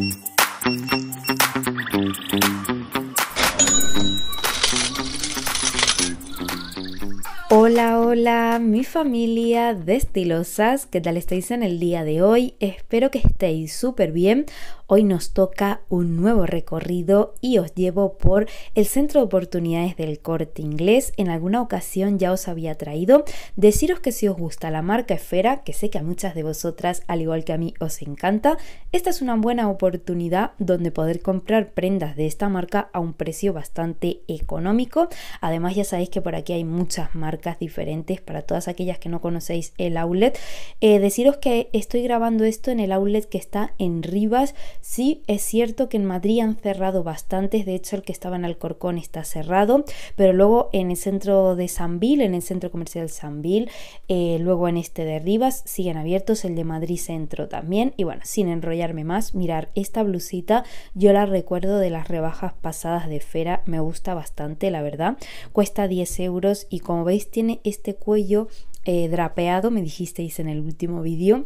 you. Hola, hola, mi familia de estilosas, ¿qué tal estáis en el día de hoy? Espero que estéis súper bien. Hoy nos toca un nuevo recorrido y os llevo por el Centro de Oportunidades del Corte Inglés. En alguna ocasión ya os había traído. Deciros que si os gusta la marca Esfera, que sé que a muchas de vosotras, al igual que a mí, os encanta, esta es una buena oportunidad donde poder comprar prendas de esta marca a un precio bastante económico. Además, ya sabéis que por aquí hay muchas marcas diferentes para todas aquellas que no conocéis el outlet. Eh, deciros que estoy grabando esto en el outlet que está en Rivas. Sí, es cierto que en Madrid han cerrado bastantes, de hecho el que estaba en Alcorcón está cerrado, pero luego en el centro de Sanvil, en el centro comercial Sanvil, eh, luego en este de Rivas siguen abiertos, el de Madrid Centro también. Y bueno, sin enrollarme más, mirar esta blusita, yo la recuerdo de las rebajas pasadas de Fera, me gusta bastante, la verdad. Cuesta 10 euros y como veis tiene este cuello eh, drapeado, me dijisteis en el último vídeo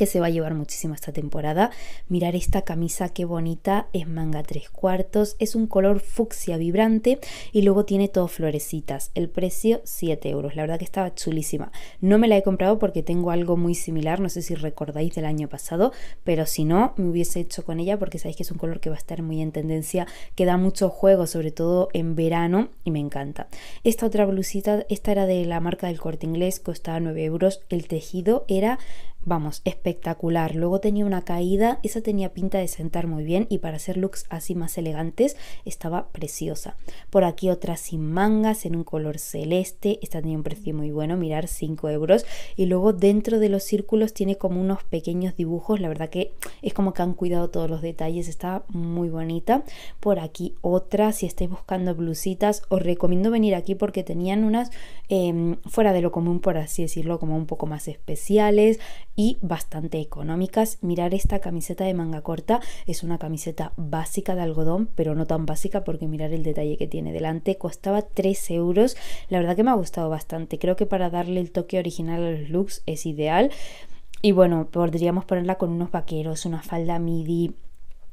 que se va a llevar muchísimo esta temporada. Mirar esta camisa, qué bonita, es manga tres cuartos, es un color fucsia vibrante y luego tiene todo florecitas. El precio 7 euros, la verdad que estaba chulísima. No me la he comprado porque tengo algo muy similar, no sé si recordáis del año pasado, pero si no, me hubiese hecho con ella porque sabéis que es un color que va a estar muy en tendencia, que da mucho juego, sobre todo en verano, y me encanta. Esta otra blusita, esta era de la marca del corte inglés, costaba 9 euros, el tejido era vamos, espectacular. Luego tenía una caída, esa tenía pinta de sentar muy bien y para hacer looks así más elegantes estaba preciosa. Por aquí otra sin mangas en un color celeste, esta tenía un precio muy bueno, mirar 5 euros. Y luego dentro de los círculos tiene como unos pequeños dibujos, la verdad que es como que han cuidado todos los detalles, está muy bonita. Por aquí otra, si estáis buscando blusitas, os recomiendo venir aquí porque tenían unas em, fuera de lo común, por así decirlo, como un poco más especiales y bastante económicas. Mirar esta camiseta de manga corta, es una camiseta básica de algodón, pero no tan básica porque mirar el detalle que tiene delante, costaba 3 euros. La verdad que me ha gustado bastante, creo que para darle el toque original a los looks es ideal. Y bueno, podríamos ponerla con unos vaqueros, una falda midi,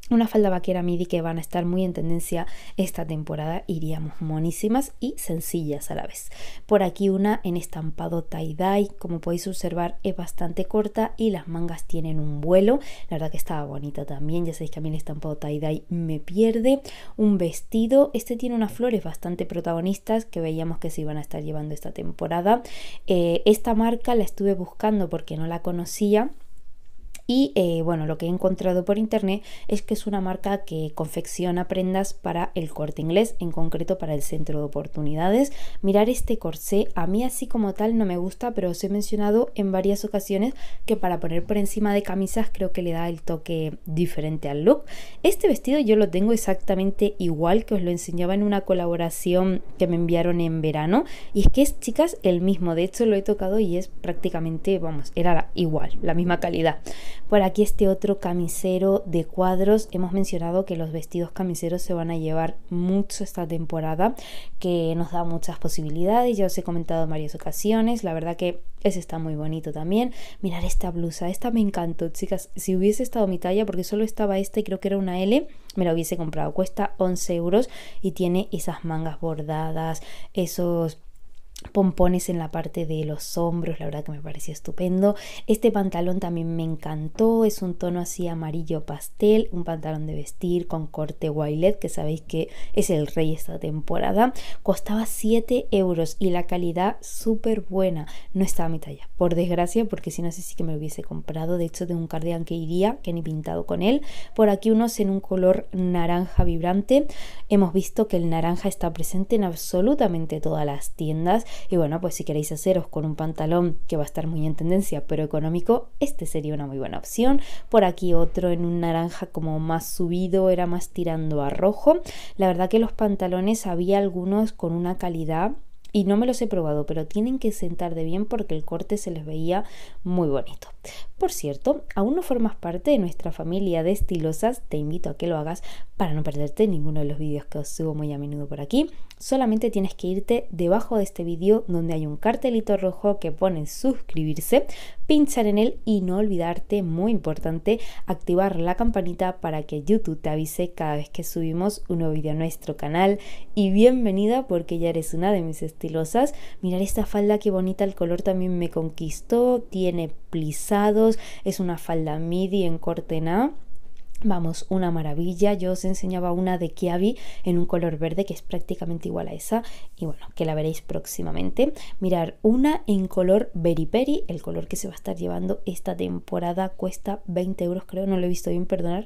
una falda vaquera midi que van a estar muy en tendencia esta temporada, iríamos monísimas y sencillas a la vez. Por aquí una en estampado tie-dye, como podéis observar es bastante corta y las mangas tienen un vuelo, la verdad que estaba bonita también, ya sabéis que a mí el estampado tie-dye me pierde. Un vestido, este tiene unas flores bastante protagonistas que veíamos que se iban a estar llevando esta temporada. Eh, esta marca la estuve buscando porque no la conocía y eh, bueno, lo que he encontrado por internet es que es una marca que confecciona prendas para el corte inglés, en concreto para el centro de oportunidades. Mirar este corsé, a mí así como tal no me gusta, pero os he mencionado en varias ocasiones que para poner por encima de camisas creo que le da el toque diferente al look. Este vestido yo lo tengo exactamente igual que os lo enseñaba en una colaboración que me enviaron en verano. Y es que es, chicas, el mismo. De hecho, lo he tocado y es prácticamente, vamos, era igual, la misma calidad. Por aquí este otro camisero de cuadros. Hemos mencionado que los vestidos camiseros se van a llevar mucho esta temporada, que nos da muchas posibilidades. Ya os he comentado en varias ocasiones. La verdad que ese está muy bonito también. Mirar esta blusa, esta me encantó, chicas. Si hubiese estado mi talla, porque solo estaba esta y creo que era una L, me la hubiese comprado. Cuesta 11 euros y tiene esas mangas bordadas, esos pompones en la parte de los hombros, la verdad que me pareció estupendo. Este pantalón también me encantó, es un tono así amarillo pastel, un pantalón de vestir con corte wilet, que sabéis que es el rey esta temporada. Costaba 7 euros y la calidad súper buena. No estaba a mi talla, por desgracia, porque si no sé si que me lo hubiese comprado. De hecho, de un cardigan que iría, que ni pintado con él. Por aquí unos en un color naranja vibrante. Hemos visto que el naranja está presente en absolutamente todas las tiendas y bueno, pues si queréis haceros con un pantalón que va a estar muy en tendencia, pero económico, este sería una muy buena opción. Por aquí otro en un naranja como más subido, era más tirando a rojo. La verdad que los pantalones había algunos con una calidad y no me los he probado, pero tienen que sentar de bien porque el corte se les veía muy bonito. Por cierto, aún no formas parte de nuestra familia de estilosas, te invito a que lo hagas para no perderte ninguno de los vídeos que os subo muy a menudo por aquí. Solamente tienes que irte debajo de este vídeo donde hay un cartelito rojo que pone suscribirse, pinchar en él y no olvidarte, muy importante, activar la campanita para que YouTube te avise cada vez que subimos un nuevo vídeo a nuestro canal. Y bienvenida porque ya eres una de mis estilosas. Mirar esta falda, qué bonita, el color también me conquistó, tiene plisado es una falda midi en corte Vamos, una maravilla. Yo os enseñaba una de Kiabi en un color verde que es prácticamente igual a esa y bueno, que la veréis próximamente. Mirar una en color beriperi, el color que se va a estar llevando esta temporada, cuesta 20 euros creo, no lo he visto bien, perdonar.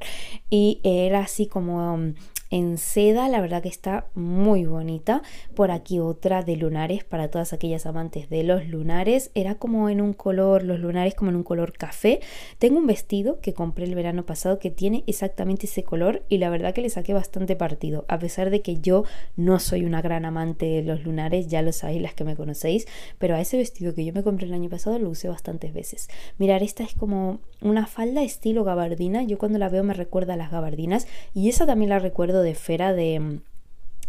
Y era así como mm, en seda, la verdad que está muy bonita. Por aquí otra de lunares para todas aquellas amantes de los lunares. Era como en un color, los lunares como en un color café. Tengo un vestido que compré el verano pasado que tiene exactamente ese color y la verdad que le saqué bastante partido. A pesar de que yo no soy una gran amante de los lunares, ya lo sabéis las que me conocéis, pero a ese vestido que yo me compré el año pasado lo usé bastantes veces. Mirar, esta es como una falda estilo gabardina. Yo cuando la veo me recuerda a las gabardinas y esa también la recuerdo de esfera de mm,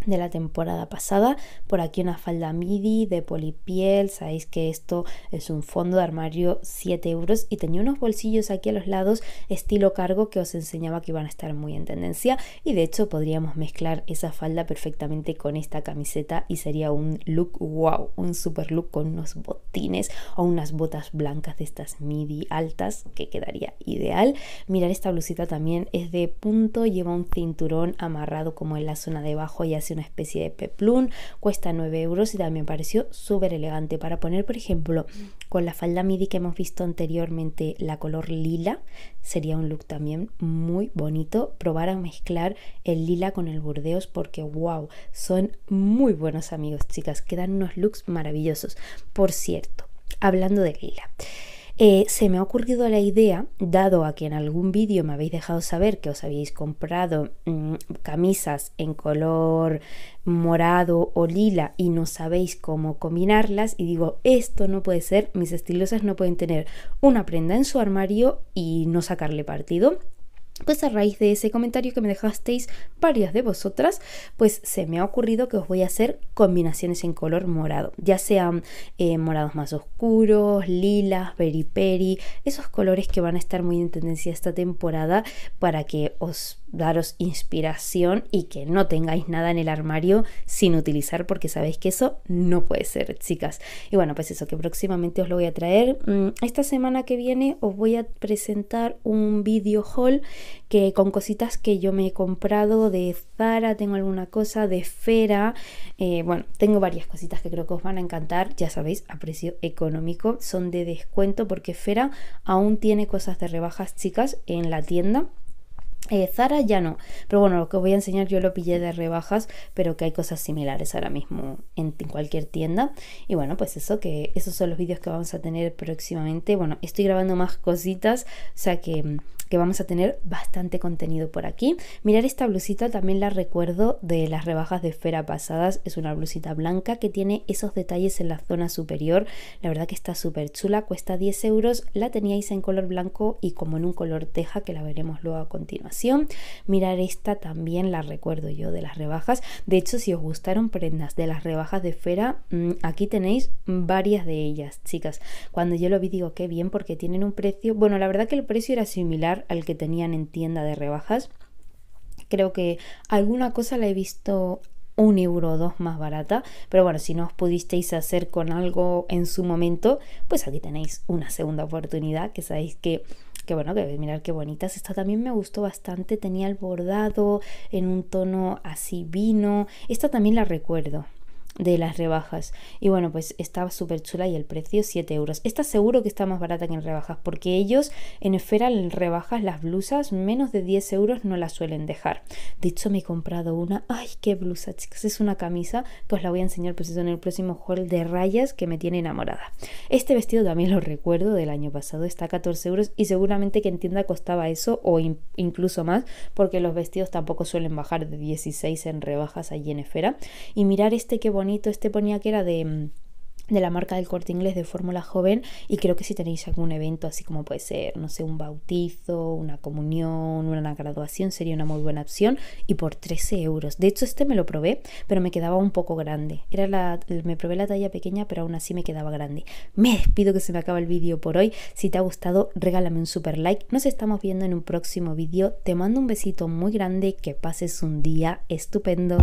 de la temporada pasada. Por aquí una falda midi de polipiel. Sabéis que esto es un fondo de armario 7 euros y tenía unos bolsillos aquí a los lados estilo cargo que os enseñaba que iban a estar muy en tendencia y de hecho podríamos mezclar esa falda perfectamente con esta camiseta y sería un look wow, un super look con unos botines o unas botas blancas de estas midi altas que quedaría ideal. Mirar esta blusita también es de punto, lleva un cinturón amarrado como en la zona de abajo y así una especie de peplum, cuesta 9 euros y también pareció súper elegante para poner, por ejemplo, con la falda midi que hemos visto anteriormente, la color lila, sería un look también muy bonito. Probar a mezclar el lila con el burdeos porque, wow, son muy buenos amigos, chicas, quedan unos looks maravillosos. Por cierto, hablando de lila. Eh, se me ha ocurrido la idea, dado a que en algún vídeo me habéis dejado saber que os habéis comprado mm, camisas en color morado o lila y no sabéis cómo combinarlas y digo, esto no puede ser, mis estilosas no pueden tener una prenda en su armario y no sacarle partido. Pues a raíz de ese comentario que me dejasteis varias de vosotras, pues se me ha ocurrido que os voy a hacer combinaciones en color morado, ya sean eh, morados más oscuros, lilas, beriperi, esos colores que van a estar muy en tendencia esta temporada para que os daros inspiración y que no tengáis nada en el armario sin utilizar porque sabéis que eso no puede ser, chicas. Y bueno, pues eso que próximamente os lo voy a traer. Mm, esta semana que viene os voy a presentar un video haul que con cositas que yo me he comprado de Zara, tengo alguna cosa de Fera, eh, bueno, tengo varias cositas que creo que os van a encantar, ya sabéis, a precio económico, son de descuento porque Fera aún tiene cosas de rebajas, chicas, en la tienda eh, Zara ya no, pero bueno, lo que os voy a enseñar yo lo pillé de rebajas, pero que hay cosas similares ahora mismo en, en cualquier tienda. Y bueno, pues eso, que esos son los vídeos que vamos a tener próximamente. Bueno, estoy grabando más cositas, o sea que mm, que vamos a tener bastante contenido por aquí. Mirar esta blusita también la recuerdo de las rebajas de esfera pasadas. Es una blusita blanca que tiene esos detalles en la zona superior. La verdad que está súper chula, cuesta 10 euros. La teníais en color blanco y como en un color teja que la veremos luego a continuación. Mirar esta también la recuerdo yo de las rebajas. De hecho, si os gustaron prendas de las rebajas de esfera, mm, aquí tenéis varias de ellas, chicas. Cuando yo lo vi digo, qué bien porque tienen un precio. Bueno, la verdad que el precio era similar al que tenían en tienda de rebajas. Creo que alguna cosa la he visto un euro o dos más barata. Pero bueno, si no os pudisteis hacer con algo en su momento, pues aquí tenéis una segunda oportunidad, que sabéis que... Que bueno, que mirar qué bonitas. Esta también me gustó bastante. Tenía el bordado en un tono así vino. Esta también la recuerdo de las rebajas. Y bueno, pues estaba súper chula y el precio 7 euros. Esta seguro que está más barata que en rebajas, porque ellos en Esfera en rebajas las blusas menos de 10 euros no las suelen dejar. De hecho, me he comprado una. ¡Ay, qué blusa, chicas! Es una camisa que os la voy a enseñar pues eso en el próximo haul de rayas que me tiene enamorada. Este vestido también lo recuerdo del año pasado, está a 14 euros y seguramente que en tienda costaba eso o incluso más, porque los vestidos tampoco suelen bajar de 16 en rebajas allí en Esfera. Y mirar este que bonito bonito, este ponía que era de mm, de la marca del corte inglés de Fórmula Joven y creo que si tenéis algún evento así como puede ser, no sé, un bautizo, una comunión, una graduación, sería una muy buena opción y por 13 euros. De hecho este me lo probé, pero me quedaba un poco grande. Era la, me probé la talla pequeña, pero aún así me quedaba grande. Me despido que se me acaba el vídeo por hoy. Si te ha gustado, regálame un super like. Nos estamos viendo en un próximo vídeo. Te mando un besito muy grande, que pases un día estupendo.